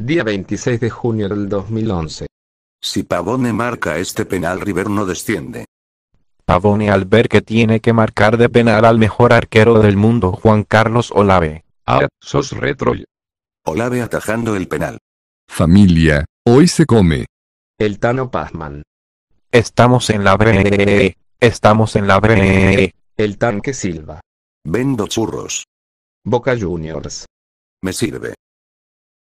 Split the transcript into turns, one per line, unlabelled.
Día 26 de junio del 2011. Si Pavone marca este penal River
no desciende. Pavone al ver que tiene que marcar de penal al mejor arquero del
mundo Juan Carlos Olave. Ah, sos retro. Olave atajando el penal.
Familia, hoy se come.
El Tano Pazman. Estamos en la bre. Estamos en la bre. El tanque Silva.
Vendo churros. Boca Juniors. Me sirve.